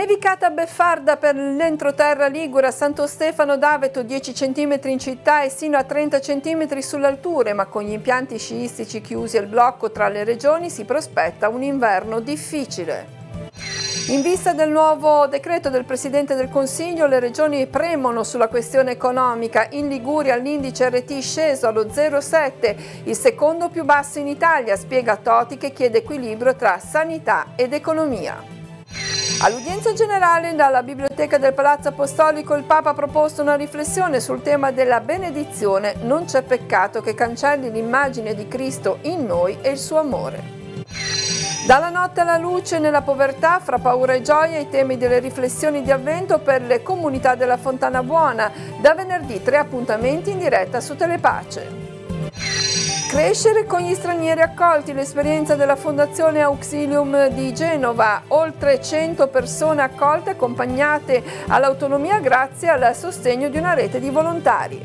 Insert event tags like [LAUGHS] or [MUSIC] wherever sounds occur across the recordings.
Nevicata beffarda per l'entroterra Ligura, Santo Stefano d'Aveto 10 cm in città e sino a 30 cm sull'alture, ma con gli impianti sciistici chiusi al blocco tra le regioni si prospetta un inverno difficile. In vista del nuovo decreto del Presidente del Consiglio, le regioni premono sulla questione economica. In Liguria l'indice RT sceso allo 0,7, il secondo più basso in Italia, spiega Toti che chiede equilibrio tra sanità ed economia. All'udienza generale dalla Biblioteca del Palazzo Apostolico il Papa ha proposto una riflessione sul tema della benedizione. Non c'è peccato che cancelli l'immagine di Cristo in noi e il suo amore. Dalla notte alla luce nella povertà, fra paura e gioia, i temi delle riflessioni di avvento per le comunità della Fontana Buona. Da venerdì tre appuntamenti in diretta su Telepace. Crescere con gli stranieri accolti, l'esperienza della Fondazione Auxilium di Genova, oltre 100 persone accolte accompagnate all'autonomia grazie al sostegno di una rete di volontari.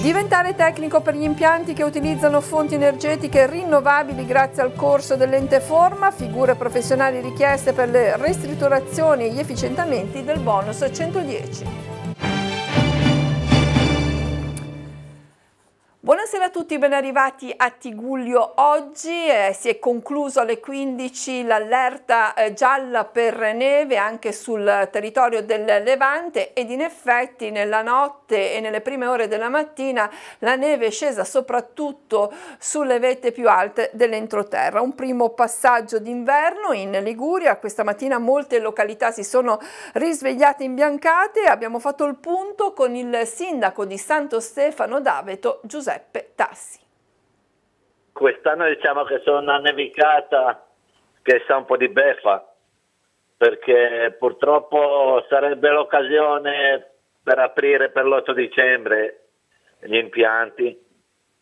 Diventare tecnico per gli impianti che utilizzano fonti energetiche rinnovabili grazie al corso dell'ente forma, figure professionali richieste per le ristrutturazioni e gli efficientamenti del bonus 110. Buonasera a tutti, ben arrivati a Tiguglio. Oggi eh, si è concluso alle 15 l'allerta eh, gialla per neve anche sul territorio del Levante ed in effetti nella notte e nelle prime ore della mattina la neve è scesa soprattutto sulle vette più alte dell'entroterra. Un primo passaggio d'inverno in Liguria, questa mattina molte località si sono risvegliate imbiancate, abbiamo fatto il punto con il sindaco di Santo Stefano Daveto Giuseppe tassi. Quest'anno diciamo che sono una nevicata che sa un po' di beffa, perché purtroppo sarebbe l'occasione per aprire per l'8 dicembre gli impianti.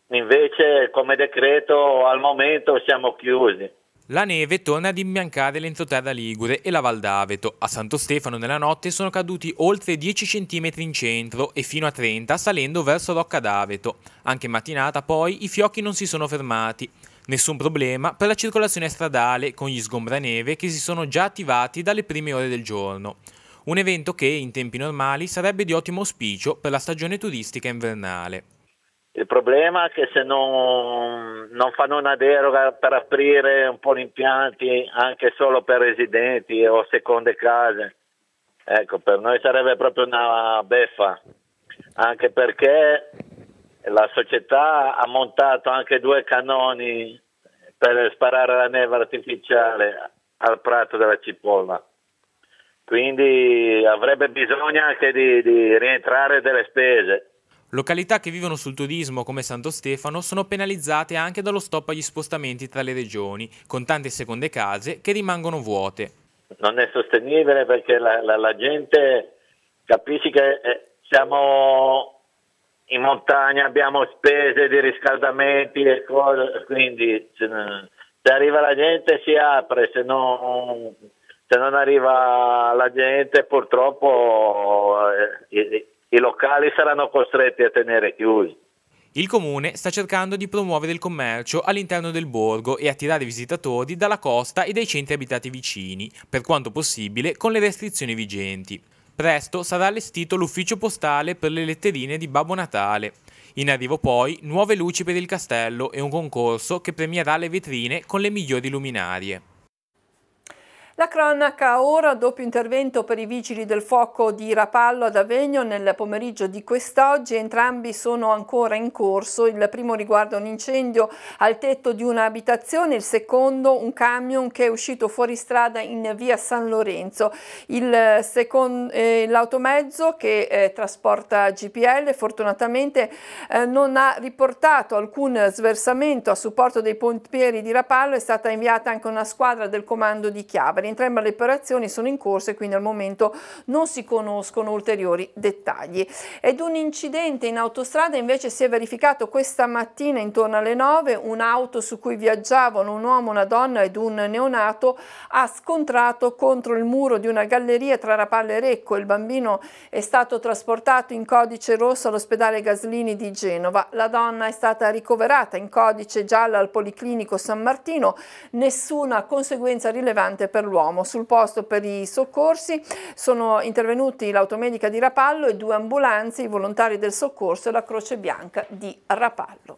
Invece come decreto al momento siamo chiusi la neve torna ad imbiancare l'entroterra Ligure e la Val d'Aveto. A Santo Stefano nella notte sono caduti oltre 10 cm in centro e fino a 30 salendo verso Rocca d'Aveto. Anche in mattinata poi i fiocchi non si sono fermati. Nessun problema per la circolazione stradale con gli sgombraneve che si sono già attivati dalle prime ore del giorno. Un evento che, in tempi normali, sarebbe di ottimo auspicio per la stagione turistica invernale. Il problema è che se non, non, fanno una deroga per aprire un po' gli impianti anche solo per residenti o seconde case, ecco, per noi sarebbe proprio una beffa, anche perché la società ha montato anche due cannoni per sparare la neve artificiale al prato della cipolla. Quindi avrebbe bisogno anche di, di rientrare delle spese Località che vivono sul turismo come Santo Stefano sono penalizzate anche dallo stop agli spostamenti tra le regioni, con tante seconde case che rimangono vuote. Non è sostenibile perché la, la, la gente capisce che eh, siamo in montagna, abbiamo spese di riscaldamenti e cose, quindi se, arriva la gente si apre, se non, se non arriva la gente purtroppo... eh, eh i locali saranno costretti a tenere chiusi. Il comune sta cercando di promuovere il commercio all'interno del borgo e attirare visitatori dalla costa e dai centri abitati vicini, per quanto possibile con le restrizioni vigenti. Presto sarà allestito l'ufficio postale per le letterine di Babbo Natale. In arrivo poi nuove luci per il castello e un concorso che premierà le vetrine con le migliori luminarie. La cronaca ora, dopo intervento per i vigili del fuoco di Rapallo ad Avegno nel pomeriggio di quest'oggi, entrambi sono ancora in corso, il primo riguarda un incendio al tetto di un'abitazione, il secondo un camion che è uscito fuori strada in via San Lorenzo, eh, l'automezzo eh, che eh, trasporta GPL fortunatamente eh, non ha riportato alcun sversamento a supporto dei pompieri di Rapallo, è stata inviata anche una squadra del comando di Chiavari. Per entrambe le operazioni sono in corso e quindi al momento non si conoscono ulteriori dettagli. Ed un incidente in autostrada invece si è verificato questa mattina intorno alle 9, un'auto su cui viaggiavano un uomo, una donna ed un neonato ha scontrato contro il muro di una galleria tra Rapalle e Recco. Il bambino è stato trasportato in codice rosso all'ospedale Gaslini di Genova. La donna è stata ricoverata in codice giallo al Policlinico San Martino. Nessuna conseguenza rilevante per lui l'uomo. Sul posto per i soccorsi sono intervenuti l'automedica di Rapallo e due ambulanze, i volontari del soccorso e la Croce Bianca di Rapallo.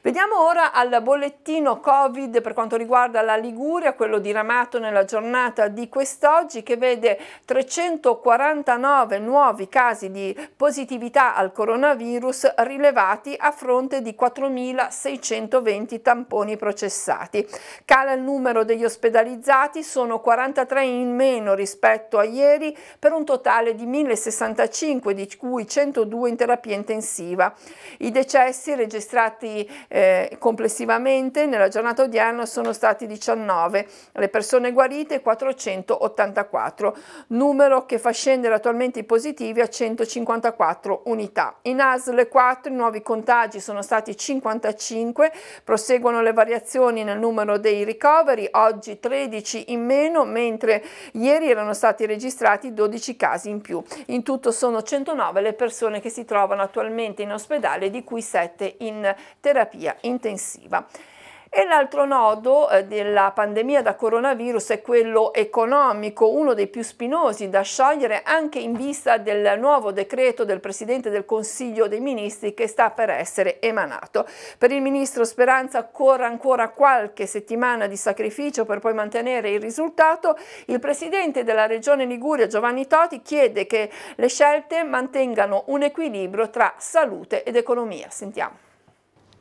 Vediamo ora al bollettino Covid per quanto riguarda la Liguria, quello diramato nella giornata di quest'oggi che vede 349 nuovi casi di positività al coronavirus rilevati a fronte di 4.620 tamponi processati. Cala il numero degli ospedalizzati, sono 43 in meno rispetto a ieri per un totale di 1.065 di cui 102 in terapia intensiva. I decessi registrati eh, complessivamente nella giornata odierna sono stati 19 le persone guarite 484, numero che fa scendere attualmente i positivi a 154 unità. In ASL 4 i nuovi contagi sono stati 55, proseguono le variazioni nel numero dei ricoveri, oggi 13 in meno, mentre ieri erano stati registrati 12 casi in più. In tutto sono 109 le persone che si trovano attualmente in ospedale, di cui 7 in terapia terapia intensiva. E l'altro nodo eh, della pandemia da coronavirus è quello economico, uno dei più spinosi da sciogliere anche in vista del nuovo decreto del Presidente del Consiglio dei Ministri che sta per essere emanato. Per il Ministro Speranza occorre ancora qualche settimana di sacrificio per poi mantenere il risultato. Il Presidente della Regione Liguria Giovanni Toti chiede che le scelte mantengano un equilibrio tra salute ed economia. Sentiamo.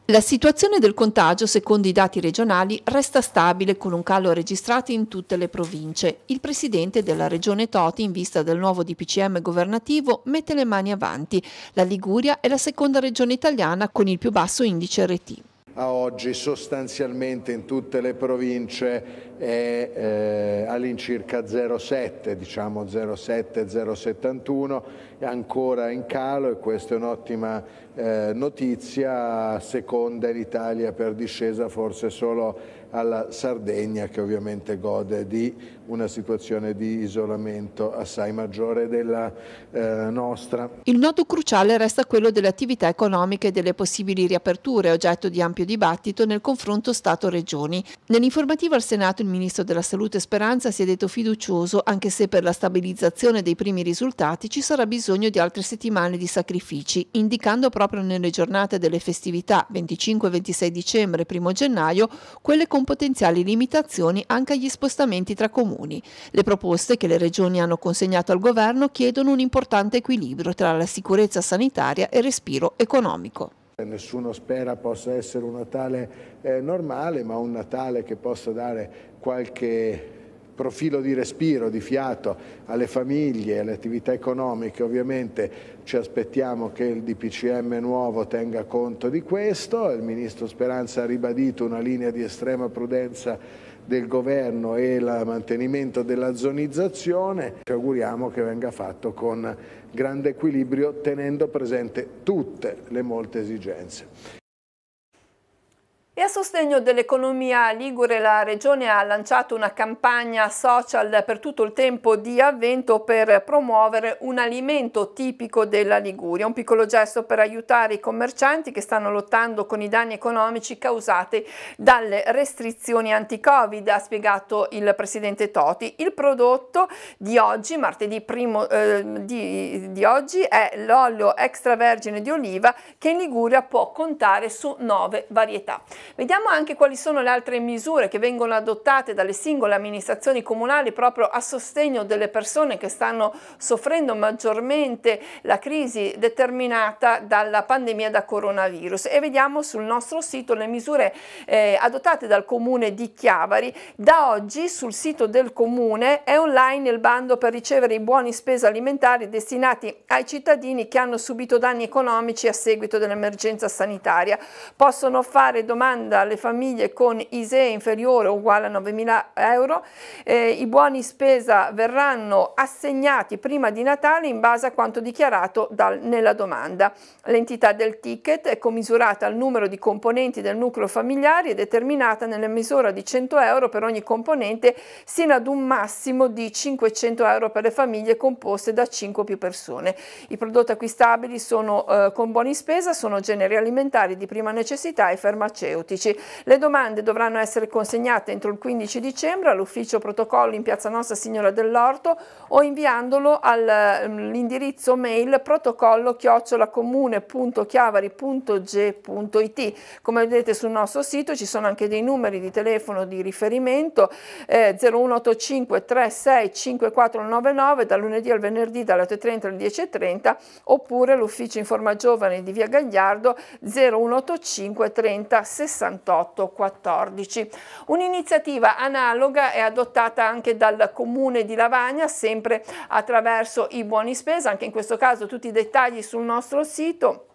La situazione del contagio, secondo i dati regionali, resta stabile con un calo registrato in tutte le province. Il presidente della regione Toti, in vista del nuovo DPCM governativo, mette le mani avanti. La Liguria è la seconda regione italiana con il più basso indice RT a oggi sostanzialmente in tutte le province è eh, all'incirca 0,7, diciamo 0,7-0,71 ancora in calo e questa è un'ottima eh, notizia, seconda in Italia per discesa forse solo alla Sardegna che ovviamente gode di una situazione di isolamento assai maggiore della eh, nostra. Il nodo cruciale resta quello delle attività economiche e delle possibili riaperture, oggetto di ampio dibattito nel confronto Stato-Regioni. Nell'informativa al Senato il Ministro della Salute Speranza si è detto fiducioso, anche se per la stabilizzazione dei primi risultati ci sarà bisogno bisogno di altre settimane di sacrifici, indicando proprio nelle giornate delle festività 25 26 dicembre e 1 gennaio quelle con potenziali limitazioni anche agli spostamenti tra comuni. Le proposte che le regioni hanno consegnato al governo chiedono un importante equilibrio tra la sicurezza sanitaria e il respiro economico. Nessuno spera possa essere un Natale eh, normale, ma un Natale che possa dare qualche profilo di respiro, di fiato alle famiglie, alle attività economiche. Ovviamente ci aspettiamo che il DPCM nuovo tenga conto di questo. Il Ministro Speranza ha ribadito una linea di estrema prudenza del governo e il mantenimento della zonizzazione, ci auguriamo che venga fatto con grande equilibrio tenendo presente tutte le molte esigenze. E a sostegno dell'economia ligure la Regione ha lanciato una campagna social per tutto il tempo di avvento per promuovere un alimento tipico della Liguria, un piccolo gesto per aiutare i commercianti che stanno lottando con i danni economici causati dalle restrizioni anti-Covid, ha spiegato il Presidente Toti. Il prodotto di oggi, martedì primo eh, di, di oggi, è l'olio extravergine di oliva che in Liguria può contare su nove varietà. Vediamo anche quali sono le altre misure che vengono adottate dalle singole amministrazioni comunali proprio a sostegno delle persone che stanno soffrendo maggiormente la crisi determinata dalla pandemia da coronavirus e vediamo sul nostro sito le misure eh, adottate dal comune di Chiavari. Da oggi sul sito del comune è online il bando per ricevere i buoni spesa alimentari destinati ai cittadini che hanno subito danni economici a seguito dell'emergenza sanitaria. Possono fare domande manda alle famiglie con ISE inferiore o uguale a 9.000 euro, eh, i buoni spesa verranno assegnati prima di Natale in base a quanto dichiarato dal, nella domanda. L'entità del ticket è commisurata al numero di componenti del nucleo familiare e determinata nella misura di 100 euro per ogni componente sino ad un massimo di 500 euro per le famiglie composte da 5 o più persone. I prodotti acquistabili sono eh, con buoni spesa, sono generi alimentari di prima necessità e farmaceutici farmaceutici. Le domande dovranno essere consegnate entro il 15 dicembre all'ufficio protocollo in Piazza Nostra Signora dell'Orto o inviandolo all'indirizzo ehm, mail protocollo-comune.chiavari.g.it. Come vedete sul nostro sito ci sono anche dei numeri di telefono di riferimento eh, 0185 36 5499 dal lunedì al venerdì dalle 8.30 alle 10.30 oppure l'ufficio Informa Giovani di Via Gagliardo 0185 30 60 68 Un'iniziativa analoga è adottata anche dal comune di Lavagna, sempre attraverso i buoni spesa, anche in questo caso tutti i dettagli sul nostro sito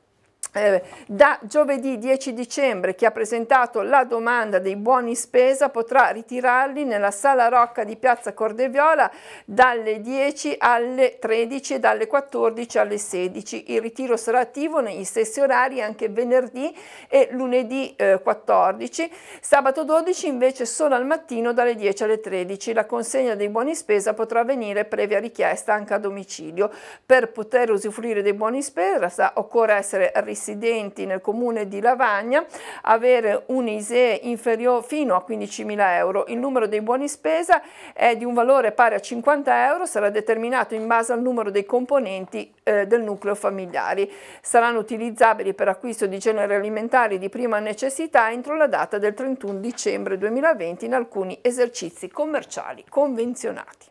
eh, da giovedì 10 dicembre chi ha presentato la domanda dei buoni spesa potrà ritirarli nella sala Rocca di Piazza Cordeviola dalle 10 alle 13 e dalle 14 alle 16. Il ritiro sarà attivo negli stessi orari anche venerdì e lunedì eh, 14. Sabato 12 invece solo al mattino dalle 10 alle 13. La consegna dei buoni spesa potrà avvenire previa richiesta anche a domicilio. Per poter usufruire dei buoni spesa occorre essere ritirati residenti nel comune di Lavagna avere un ISEE inferiore fino a 15.000 euro. Il numero dei buoni spesa è di un valore pari a 50 euro, sarà determinato in base al numero dei componenti eh, del nucleo familiare. Saranno utilizzabili per acquisto di generi alimentari di prima necessità entro la data del 31 dicembre 2020 in alcuni esercizi commerciali convenzionati.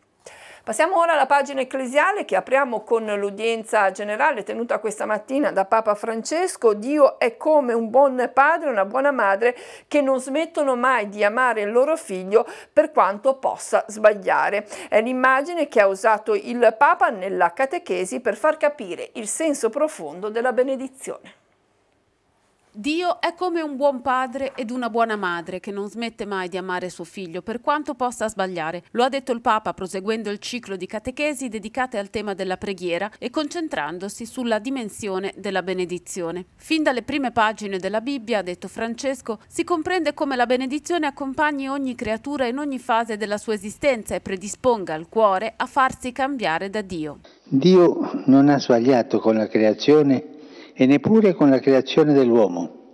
Passiamo ora alla pagina ecclesiale che apriamo con l'udienza generale tenuta questa mattina da Papa Francesco. Dio è come un buon padre, una buona madre che non smettono mai di amare il loro figlio per quanto possa sbagliare. È l'immagine che ha usato il Papa nella catechesi per far capire il senso profondo della benedizione. Dio è come un buon padre ed una buona madre che non smette mai di amare suo figlio per quanto possa sbagliare. Lo ha detto il Papa proseguendo il ciclo di catechesi dedicate al tema della preghiera e concentrandosi sulla dimensione della benedizione. Fin dalle prime pagine della Bibbia, ha detto Francesco, si comprende come la benedizione accompagni ogni creatura in ogni fase della sua esistenza e predisponga il cuore a farsi cambiare da Dio. Dio non ha sbagliato con la creazione e neppure con la creazione dell'uomo.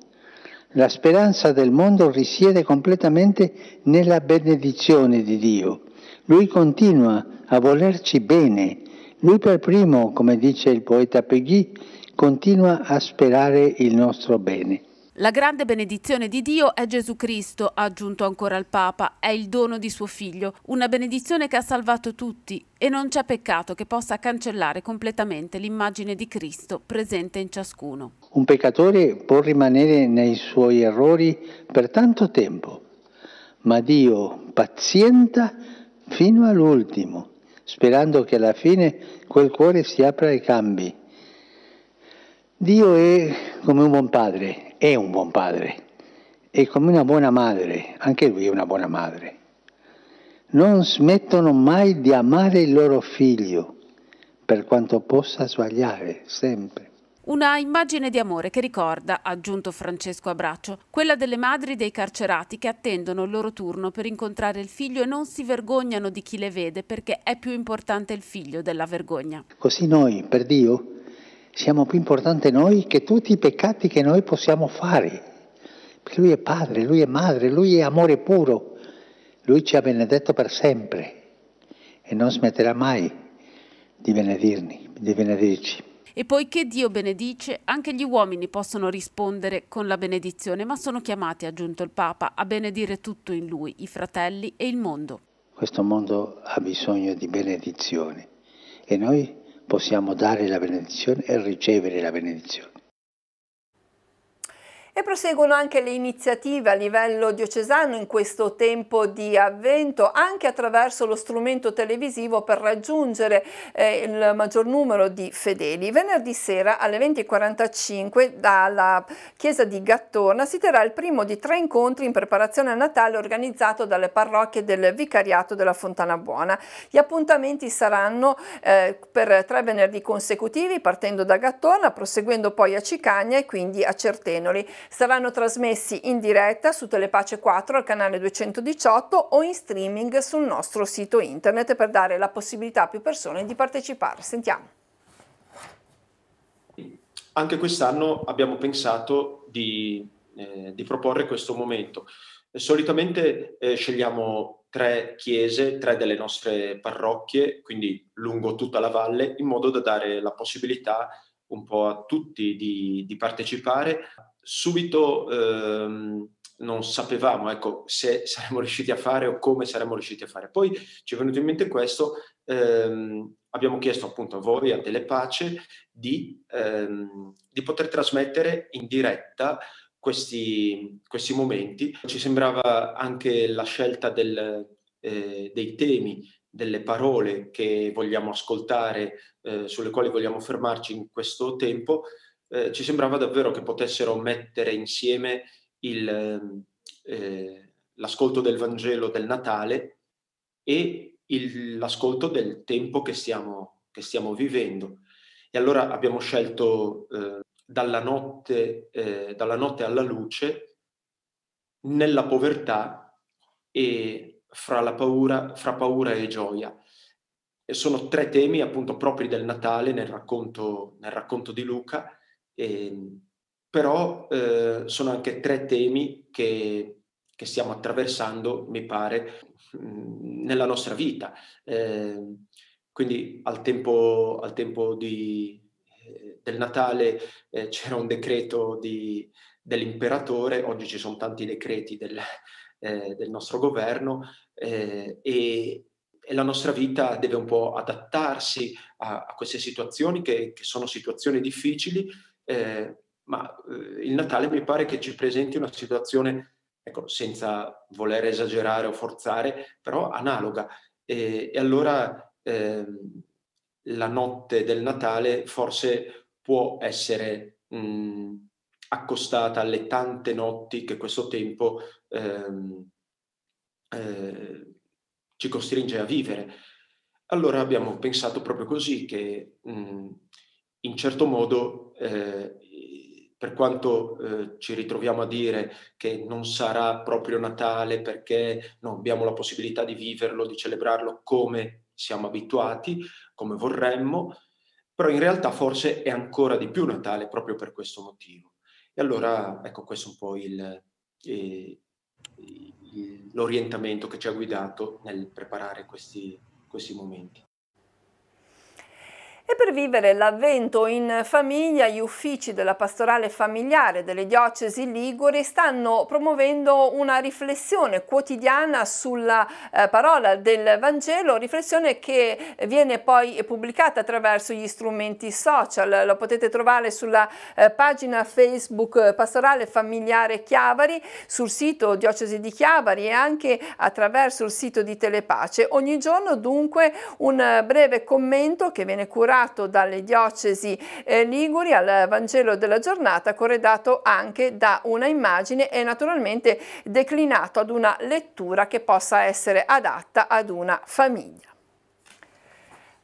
La speranza del mondo risiede completamente nella benedizione di Dio. Lui continua a volerci bene. Lui per primo, come dice il poeta Peggy, continua a sperare il nostro bene. La grande benedizione di Dio è Gesù Cristo, ha aggiunto ancora il Papa, è il dono di suo Figlio, una benedizione che ha salvato tutti e non c'è peccato che possa cancellare completamente l'immagine di Cristo presente in ciascuno. Un peccatore può rimanere nei suoi errori per tanto tempo, ma Dio pazienta fino all'ultimo, sperando che alla fine quel cuore si apra e cambi. Dio è come un buon padre, è un buon padre e come una buona madre, anche lui è una buona madre. Non smettono mai di amare il loro figlio, per quanto possa sbagliare, sempre. Una immagine di amore che ricorda, ha aggiunto Francesco Abraccio, quella delle madri dei carcerati che attendono il loro turno per incontrare il figlio e non si vergognano di chi le vede perché è più importante il figlio della vergogna. Così noi, per Dio, siamo più importanti noi che tutti i peccati che noi possiamo fare. Perché lui è padre, lui è madre, lui è amore puro, lui ci ha benedetto per sempre e non smetterà mai di benedirni, di benedirci. E poiché Dio benedice, anche gli uomini possono rispondere con la benedizione, ma sono chiamati, ha aggiunto il Papa, a benedire tutto in lui, i fratelli e il mondo. Questo mondo ha bisogno di benedizione e noi possiamo dare la benedizione e ricevere la benedizione. E proseguono anche le iniziative a livello diocesano in questo tempo di avvento, anche attraverso lo strumento televisivo per raggiungere eh, il maggior numero di fedeli. Venerdì sera alle 20.45 dalla chiesa di Gattona si terrà il primo di tre incontri in preparazione a Natale organizzato dalle parrocchie del Vicariato della Fontana Buona. Gli appuntamenti saranno eh, per tre venerdì consecutivi partendo da Gattona, proseguendo poi a Cicagna e quindi a Certenoli. Saranno trasmessi in diretta su Telepace 4 al canale 218 o in streaming sul nostro sito internet per dare la possibilità a più persone di partecipare. Sentiamo. Anche quest'anno abbiamo pensato di, eh, di proporre questo momento. Solitamente eh, scegliamo tre chiese, tre delle nostre parrocchie, quindi lungo tutta la valle, in modo da dare la possibilità un po' a tutti di, di partecipare subito ehm, non sapevamo ecco, se [LAUGHS] saremmo riusciti a fare o come saremmo riusciti a fare. Poi ci è venuto in mente questo, ehm, abbiamo chiesto appunto a voi, a Delle Pace, di, ehm, di poter trasmettere in diretta questi, questi, momenti. Ci sembrava anche la scelta del, eh, dei temi, delle parole che vogliamo ascoltare, eh, sulle quali vogliamo fermarci in questo tempo, eh, ci sembrava davvero che potessero mettere insieme il, ehm, eh, l'ascolto del Vangelo del Natale e il, l'ascolto del tempo che stiamo, che stiamo, vivendo. E allora abbiamo scelto eh, dalla, notte, eh, dalla notte alla luce, nella povertà e fra, la paura, fra paura e gioia sono tre temi appunto propri del Natale nel racconto, nel racconto di Luca eh, però eh, sono anche tre temi che, che, stiamo attraversando, mi pare, mm, nella nostra vita. Eh, quindi al tempo, al tempo di, eh, del Natale eh, c'era un decreto di, dell'imperatore, oggi ci sono tanti decreti del, eh, del nostro governo e, e la nostra vita deve un po' adattarsi a, a queste situazioni che, che sono situazioni difficili eh, ma eh, il Natale mi pare che ci presenti una situazione, ecco, senza voler esagerare o forzare, però analoga. E, e allora eh, la notte del Natale forse può essere mh, mm, accostata alle tante notti che questo tempo ehm, eh, ci costringe a vivere. Allora abbiamo pensato proprio così, che mh, mm, in certo modo eh, per quanto eh, ci ritroviamo a dire che non sarà proprio Natale perché non abbiamo la possibilità di viverlo, di celebrarlo come siamo abituati, come vorremmo, però in realtà forse è ancora di più Natale proprio per questo motivo. E allora, ecco, questo è un po' il, eh, l'orientamento che ci ha guidato nel preparare questi, questi momenti e per vivere l'avvento in famiglia gli uffici della pastorale familiare delle diocesi liguri stanno promuovendo una riflessione quotidiana sulla eh, parola del Vangelo, riflessione che viene poi pubblicata attraverso gli strumenti social, lo potete trovare sulla eh, pagina Facebook pastorale familiare Chiavari, sul sito diocesi di Chiavari e anche attraverso il sito di Telepace. Ogni giorno dunque un eh, breve commento che viene curato curato dalle diocesi eh, liguri al Vangelo della giornata, corredato anche da una immagine e naturalmente declinato ad una lettura che possa essere adatta ad una famiglia.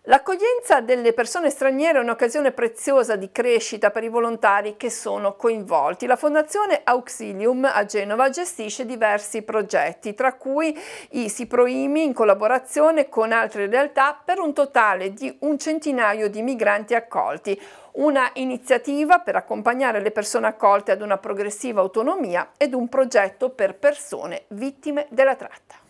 L'accoglienza delle persone straniere è un'occasione preziosa di crescita per i volontari che sono coinvolti. La Fondazione Auxilium a Genova gestisce diversi progetti, tra cui i Siproimi in collaborazione con altre realtà per un totale di un centinaio di migranti accolti una iniziativa per accompagnare le persone accolte ad una progressiva autonomia ed un progetto per persone vittime della tratta.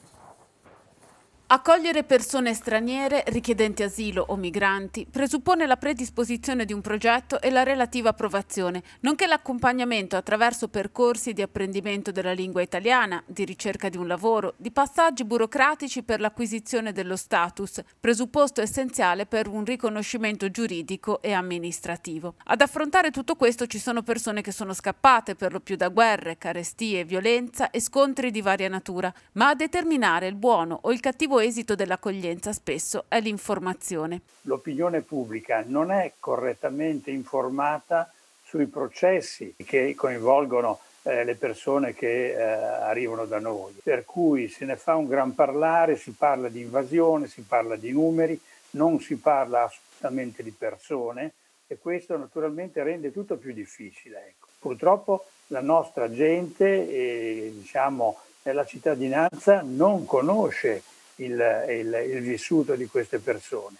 Accogliere persone straniere, richiedenti asilo o migranti presuppone la predisposizione di un progetto e la relativa approvazione, nonché l'accompagnamento attraverso percorsi di apprendimento della lingua italiana, di ricerca di un lavoro, di passaggi burocratici per l'acquisizione dello status, presupposto essenziale per un riconoscimento giuridico e amministrativo. Ad affrontare tutto questo ci sono persone che sono scappate per lo più da guerre, carestie, violenza e scontri di varia natura, ma a determinare il buono o il cattivo Negativo esito dell'accoglienza spesso è l'informazione. L'opinione pubblica non è correttamente informata sui processi che coinvolgono eh, le persone che eh, arrivano da noi. Per cui se ne fa un gran parlare, si parla di invasione, si parla di numeri, non si parla assolutamente di persone e questo naturalmente rende tutto più difficile. Ecco. Purtroppo la nostra gente, eh, diciamo, la cittadinanza non conosce il, il, il vissuto di queste persone.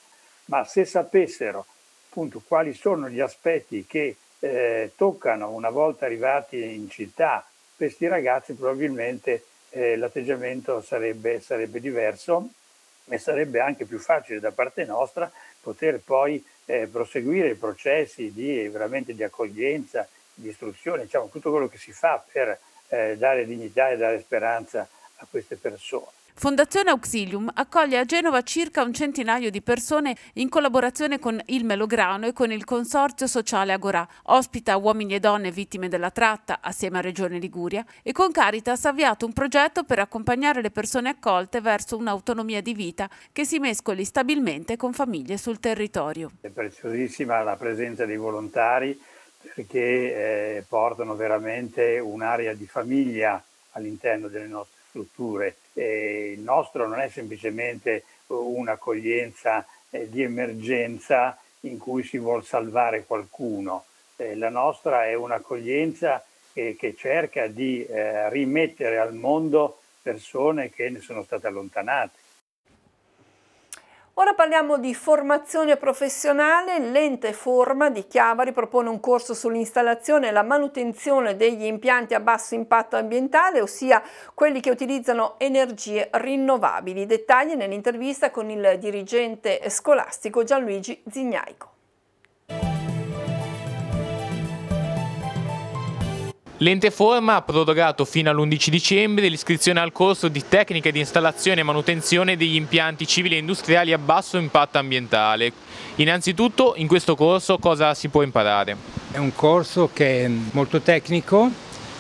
Ma se sapessero appunto quali sono gli aspetti che eh, toccano una volta arrivati in città questi ragazzi, probabilmente eh, l'atteggiamento sarebbe, sarebbe diverso e sarebbe anche più facile da parte nostra poter poi eh, proseguire i processi di, veramente di accoglienza, di istruzione, diciamo, tutto quello che si fa per eh, dare dignità e dare speranza a queste persone. Fondazione Auxilium accoglie a Genova circa un centinaio di persone in collaborazione con il Melograno e con il Consorzio Sociale Agorà. Ospita uomini e donne vittime della tratta assieme a Regione Liguria e con Caritas ha avviato un progetto per accompagnare le persone accolte verso un'autonomia di vita che si mescoli stabilmente con famiglie sul territorio. È preziosissima la presenza dei volontari perché eh, portano veramente un'area di famiglia all'interno delle nostre strutture. Eh, il nostro non è semplicemente eh, un'accoglienza eh, di emergenza in cui si vuol salvare qualcuno, eh, la nostra è un'accoglienza che cerca di eh, rimettere al mondo persone che ne sono state allontanate. Ora parliamo di formazione professionale. L'ente Forma di Chiavari propone un corso sull'installazione e la manutenzione degli impianti a basso impatto ambientale, ossia quelli che utilizzano energie rinnovabili. Dettagli nell'intervista con il dirigente scolastico Gianluigi Zignaico. L'ente forma ha prorogato fino all'11 dicembre l'iscrizione al corso di tecnica di installazione e manutenzione degli impianti civili e industriali a basso impatto ambientale. Innanzitutto in questo corso cosa si può imparare? È un corso che è molto tecnico,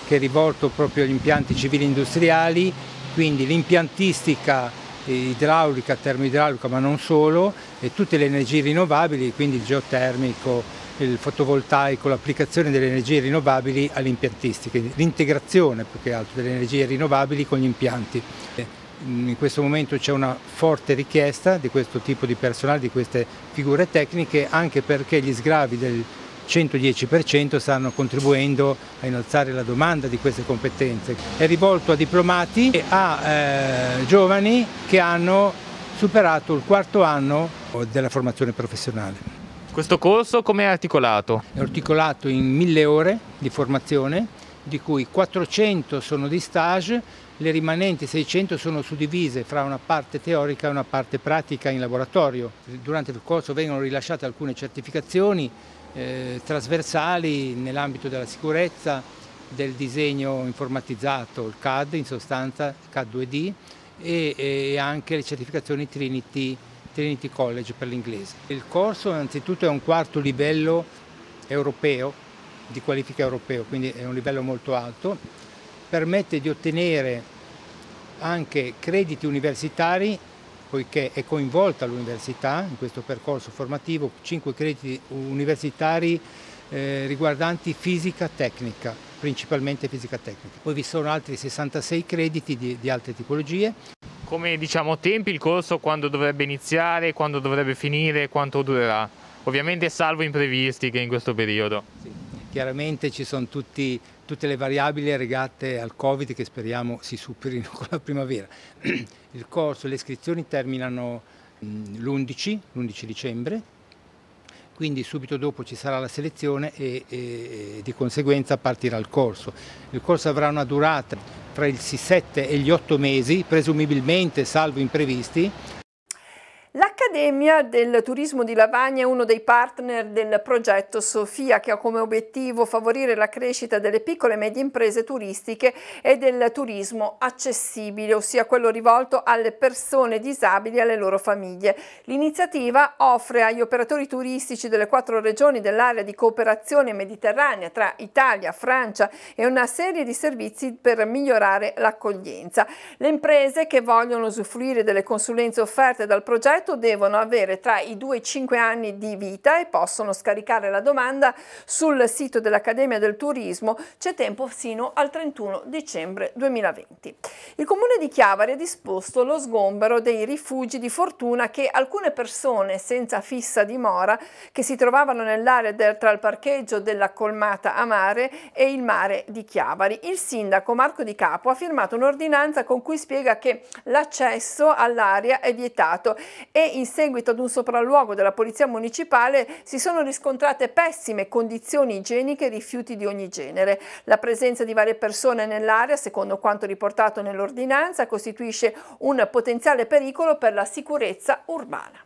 che è rivolto proprio agli impianti civili e industriali, quindi l'impiantistica idraulica, termoidraulica ma non solo, e tutte le energie rinnovabili, quindi il geotermico, il fotovoltaico, l'applicazione delle energie rinnovabili alle impiantistiche, l'integrazione più che altro delle energie rinnovabili con gli impianti. In questo momento c'è una forte richiesta di questo tipo di personale, di queste figure tecniche, anche perché gli sgravi del 110% stanno contribuendo a innalzare la domanda di queste competenze. È rivolto a diplomati e a eh, giovani che hanno superato il quarto anno della formazione professionale. Questo corso come è articolato? È articolato in mille ore di formazione, di cui 400 sono di stage, le rimanenti 600 sono suddivise fra una parte teorica e una parte pratica in laboratorio. Durante il corso vengono rilasciate alcune certificazioni eh, trasversali nell'ambito della sicurezza, del disegno informatizzato, il CAD in sostanza, CAD 2D, e, e anche le certificazioni Trinity Trinity College per l'inglese. Il corso innanzitutto è un quarto livello europeo, di qualifica europeo, quindi è un livello molto alto, permette di ottenere anche crediti universitari poiché è coinvolta l'università in questo percorso formativo, 5 crediti universitari eh, riguardanti fisica tecnica, principalmente fisica tecnica. Poi vi sono altri 66 crediti di, di altre tipologie come diciamo tempi il corso, quando dovrebbe iniziare, quando dovrebbe finire, quanto durerà. Ovviamente salvo imprevisti che in questo periodo. Sì. Chiaramente ci sono tutti, tutte le variabili legate al Covid che speriamo si superino [LAUGHS] con la primavera. Il corso, le iscrizioni terminano l'11, mm, l'11 dicembre quindi subito dopo ci sarà la selezione e, e, di conseguenza partirà il corso. Il corso avrà una durata tra i 7 e gli 8 mesi, presumibilmente salvo imprevisti, L'Accademia del Turismo di Lavagna è uno dei partner del progetto Sofia che ha come obiettivo favorire la crescita delle piccole e medie imprese turistiche e del turismo accessibile, ossia quello rivolto alle persone disabili e alle loro famiglie. L'iniziativa offre agli operatori turistici delle quattro regioni dell'area di cooperazione mediterranea tra Italia, Francia e una serie di servizi per migliorare l'accoglienza. Le imprese che vogliono usufruire delle consulenze offerte dal progetto scoperto devono avere tra i 2 e i 5 anni di vita e possono scaricare la domanda sul sito dell'Accademia del Turismo, c'è tempo fino al 31 dicembre 2020. Il comune di Chiavari ha disposto lo sgombero dei rifugi di fortuna che alcune persone senza fissa dimora che si trovavano nell'area tra il parcheggio della colmata a mare e il mare di Chiavari. Il sindaco Marco Di Capo ha firmato un'ordinanza con cui spiega che l'accesso all'area è vietato e in seguito ad un sopralluogo della Polizia Municipale si sono riscontrate pessime condizioni igieniche e rifiuti di ogni genere. La presenza di varie persone nell'area, secondo quanto riportato nell'ordinanza, costituisce un potenziale pericolo per la sicurezza urbana.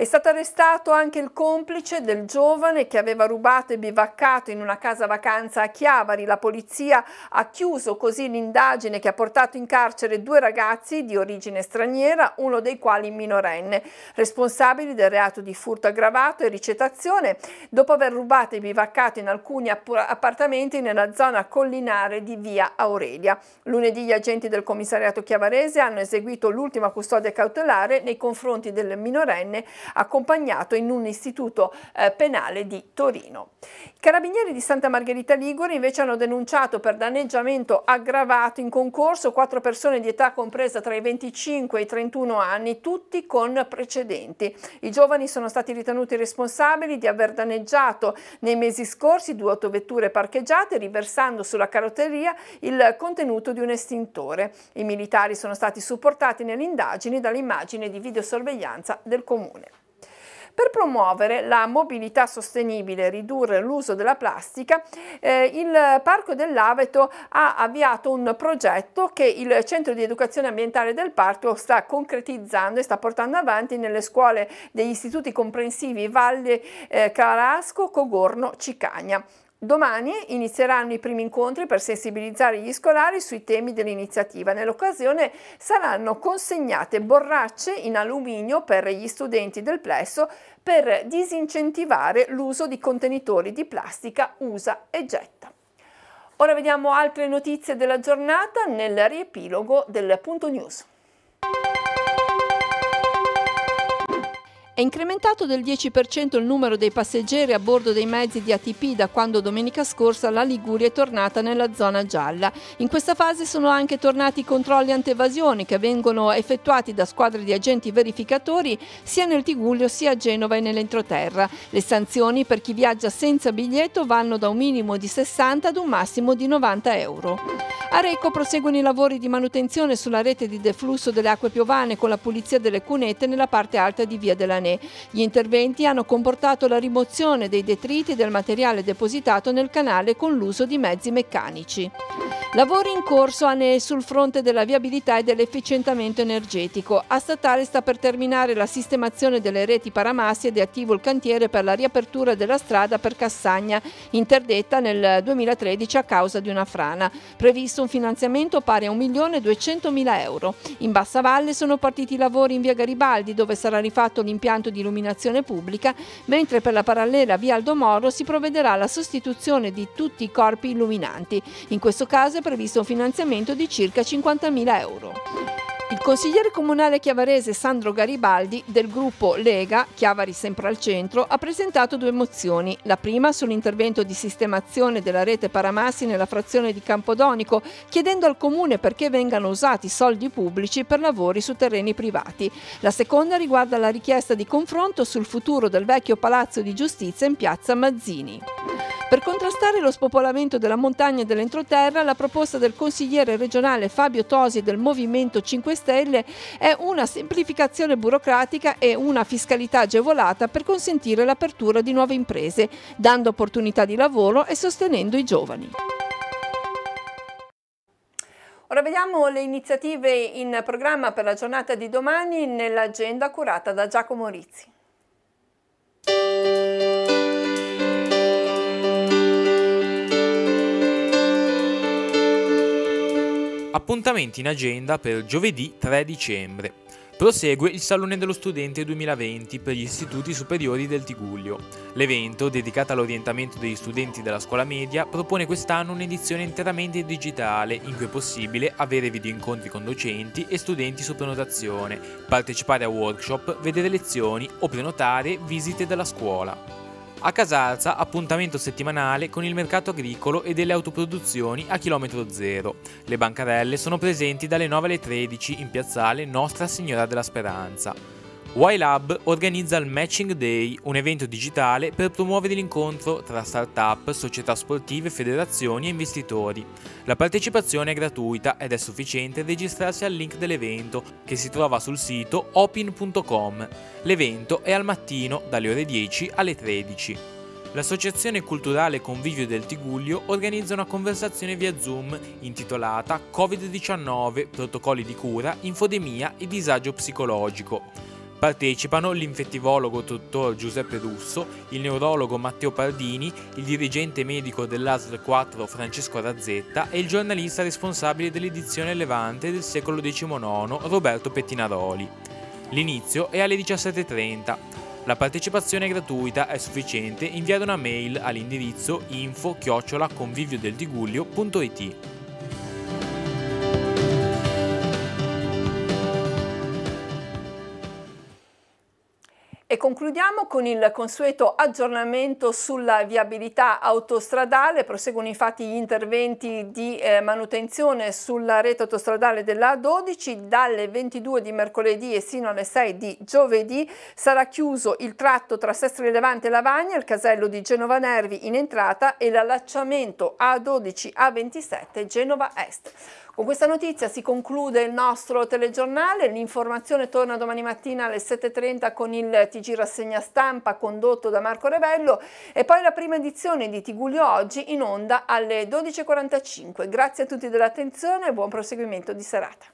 È stato arrestato anche il complice del giovane che aveva rubato e bivaccato in una casa vacanza a Chiavari. La polizia ha chiuso così l'indagine che ha portato in carcere due ragazzi di origine straniera, uno dei quali minorenne, responsabili del reato di furto aggravato e ricettazione dopo aver rubato e bivaccato in alcuni appartamenti nella zona collinare di via Aurelia. Lunedì gli agenti del commissariato chiavarese hanno eseguito l'ultima custodia cautelare nei confronti del minorenne accompagnato in un istituto eh, penale di Torino. I carabinieri di Santa Margherita Ligure invece hanno denunciato per danneggiamento aggravato in concorso quattro persone di età compresa tra i 25 e i 31 anni, tutti con precedenti. I giovani sono stati ritenuti responsabili di aver danneggiato nei mesi scorsi due autovetture parcheggiate riversando sulla carrozzeria il contenuto di un estintore. I militari sono stati supportati nelle indagini dall'immagine di videosorveglianza del comune per promuovere la mobilità sostenibile e ridurre l'uso della plastica, eh, il Parco dell'Aveto ha avviato un progetto che il Centro di Educazione Ambientale del Parco sta concretizzando e sta portando avanti nelle scuole degli istituti comprensivi Valle eh, Carasco, Cogorno, Cicagna. Domani inizieranno i primi incontri per sensibilizzare gli scolari sui temi dell'iniziativa. Nell'occasione saranno consegnate borracce in alluminio per gli studenti del plesso per disincentivare l'uso di contenitori di plastica usa e getta. Ora vediamo altre notizie della giornata nel riepilogo del punto news. È incrementato del 10% il numero dei passeggeri a bordo dei mezzi di ATP da quando domenica scorsa la Liguria è tornata nella zona gialla. In questa fase sono anche tornati i controlli antevasioni che vengono effettuati da squadre di agenti verificatori sia nel Tiguglio sia a Genova e nell'entroterra. Le sanzioni per chi viaggia senza biglietto vanno da un minimo di 60 ad un massimo di 90 euro. A Recco proseguono i lavori di manutenzione sulla rete di deflusso delle acque piovane con la pulizia delle cunette nella parte alta di Via della Neve urbane. Gli interventi hanno comportato la rimozione dei detriti e del materiale depositato nel canale con l'uso di mezzi meccanici. Lavori in corso a ne sul fronte della viabilità e dell'efficientamento energetico. A Statale sta per terminare la sistemazione delle reti paramassi ed è attivo il cantiere per la riapertura della strada per Cassagna, interdetta nel 2013 a causa di una frana. Previsto un finanziamento pari a 1.200.000 euro. In Bassa Valle sono partiti i lavori in via Garibaldi, dove sarà rifatto l'impianto impianto di illuminazione pubblica, mentre per la parallela via Aldo Moro si provvederà alla sostituzione di tutti i corpi illuminanti. In questo caso è previsto un finanziamento di circa 50.000 euro. Il consigliere comunale chiavarese Sandro Garibaldi del gruppo Lega, Chiavari sempre al centro, ha presentato due mozioni. La prima sull'intervento di sistemazione della rete Paramassi nella frazione di Campodonico, chiedendo al comune perché vengano usati soldi pubblici per lavori su terreni privati. La seconda riguarda la richiesta di confronto sul futuro del vecchio palazzo di giustizia in piazza Mazzini. Per contrastare lo spopolamento della montagna e dell'entroterra, la proposta del consigliere regionale Fabio Tosi del Movimento 5 Stelle è una semplificazione burocratica e una fiscalità agevolata per consentire l'apertura di nuove imprese, dando opportunità di lavoro e sostenendo i giovani. Ora vediamo le iniziative in programma per la giornata di domani nell'agenda curata da Giacomo Rizzi. Appuntamenti in agenda per giovedì 3 dicembre. Prosegue il Salone dello Studente 2020 per gli istituti superiori del Tiguglio. L'evento, dedicato all'orientamento degli studenti della scuola media, propone quest'anno un'edizione interamente digitale in cui è possibile avere videoincontri con docenti e studenti su prenotazione, partecipare a workshop, vedere lezioni o prenotare visite della scuola. A Casalza appuntamento settimanale con il mercato agricolo e delle autoproduzioni a chilometro zero. Le bancarelle sono presenti dalle 9 alle 13 in piazzale Nostra Signora della Speranza. YLab organizza il Matching Day, un evento digitale per promuovere l'incontro tra start-up, società sportive, federazioni e investitori. La partecipazione è gratuita ed è sufficiente registrarsi al link dell'evento che si trova sul sito opin.com. L'evento è al mattino dalle ore 10 alle 13. L'associazione culturale Convivio del Tiguglio organizza una conversazione via Zoom intitolata Covid-19, protocolli di cura, infodemia e disagio psicologico. Partecipano l'infettivologo dottor Giuseppe Russo, il neurologo Matteo Pardini, il dirigente medico dell'ASL 4 Francesco Razzetta e il giornalista responsabile dell'edizione Levante del secolo XIX Roberto Pettinaroli. L'inizio è alle 17.30. La partecipazione è gratuita, è sufficiente inviare una mail all'indirizzo info-conviviodeltiguglio.it. convivio del E concludiamo con il consueto aggiornamento sulla viabilità autostradale. Proseguono infatti gli interventi di eh, manutenzione sulla rete autostradale della 12 dalle 22 di mercoledì e sino alle 6 di giovedì. Sarà chiuso il tratto tra Sestri Levante e Lavagna, il casello di Genova Nervi in entrata e l'allacciamento A12-A27 Genova Est. Con questa notizia si conclude il nostro telegiornale, l'informazione torna domani mattina alle 7.30 con il TG Rassegna Stampa condotto da Marco Revello e poi la prima edizione di Tigulio Oggi in onda alle 12.45. Grazie a tutti dell'attenzione e buon proseguimento di serata.